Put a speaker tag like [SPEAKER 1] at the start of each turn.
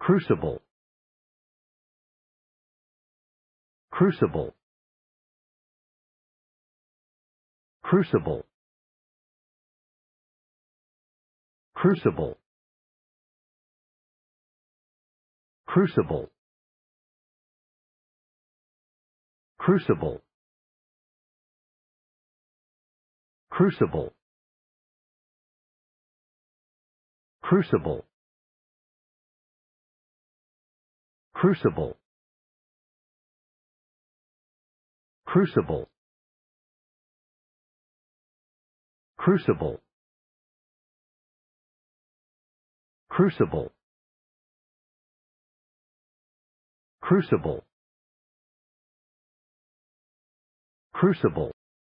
[SPEAKER 1] Crucible. Crucible. Crucible. Crucible. Crucible. Crucible. Crucible. Crucible. Crucible. Crucible. Crucible. Crucible. Crucible. Crucible.